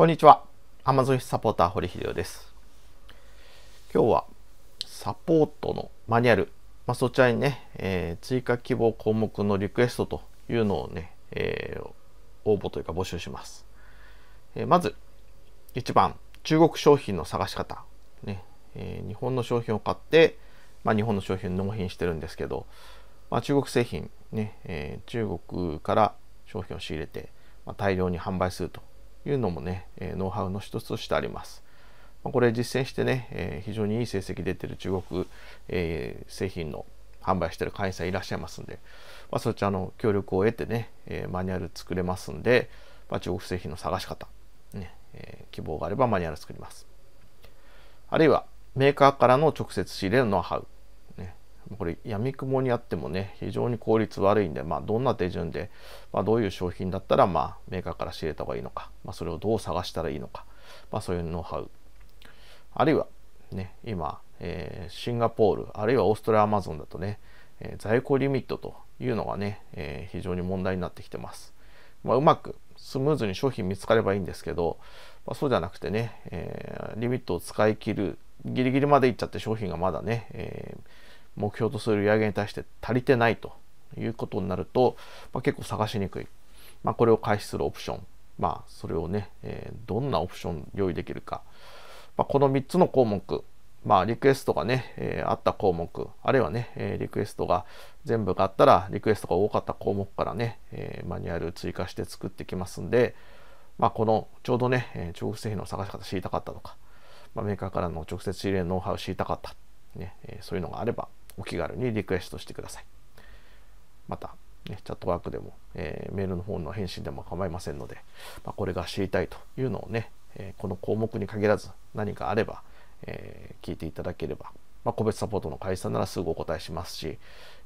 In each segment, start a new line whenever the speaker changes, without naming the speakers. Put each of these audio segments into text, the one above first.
こんにちは。アマゾンサポーター堀秀夫です。今日はサポートのマニュアル、まあ、そちらにね、えー、追加希望項目のリクエストというのをね、えー、応募というか募集します。えー、まず、1番、中国商品の探し方。ねえ日本の商品を買って、まあ、日本の商品納品してるんですけど、まあ、中国製品ね、ねえ中国から商品を仕入れて、ま大量に販売するというのもね、えノウハウの一つとしてあります。これ実践してね、え非常にいい成績出てる中国、え製品の販売してる会員さんいらっしゃいますんで、まあ、そちらの協力を得てね、えマニュアル作れますんで、まあ、中国製品の探し方、ねえ希望があればマニュアル作ります。あるいはメーカーからの直接仕入れのノウハウ。これくもにあってもね非常に効率悪いんで、まあ、どんな手順で、まあ、どういう商品だったら、まあ、メーカーから仕入れた方がいいのか、まあ、それをどう探したらいいのか、まあ、そういうノウハウあるいは、ね、今、えー、シンガポールあるいはオーストラリアアマゾンだとね、えー、在庫リミットというのがね、えー、非常に問題になってきてます、まあ、うまくスムーズに商品見つかればいいんですけど、まあ、そうじゃなくてね、えー、リミットを使い切るギリギリまでいっちゃって商品がまだね、え目標とする売上に対して足りてないということになると、まあ、結構探しにくい。まあ、これを開始するオプション。まあ、それをね、えー、どんなオプション用意できるか。まあ、この3つの項目、まあ、リクエストがね、えー、あった項目、あるいはね、えー、リクエストが全部があったら、リクエストが多かった項目からね、えー、マニュアル追加して作ってきますんで、まあ、このちょうどね、えー、直製品の探し方知りたかったとか、まあ、メーカーからの直接仕入れのノウハウを知りたかった、ねえー、そういうのがあれば、お気軽にリクエストしてください。また、ね、チャットワークでも、えー、メールの方の返信でも構いませんので、まあ、これが知りたいというのをね、えー、この項目に限らず何かあれば、えー、聞いていただければ、まあ、個別サポートの会社ならすぐお答えしますし、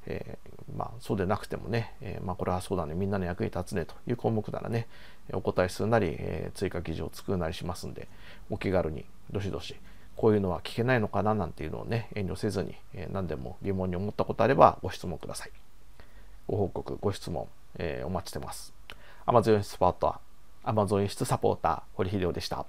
えまあ、そうでなくてもね、えまあ、これはそうだね、みんなの役に立つねという項目ならね、お答えするなり、え追加記事を作るなりしますんで、お気軽にどしどし、こういうのは聞けないのかななんていうのをね、遠慮せずに、え何でも疑問に思ったことあればご質問ください。ご報告、ご質問、えー、お待ちしてます。Amazon スポーター、Amazon 室サポーター、堀秀夫でした。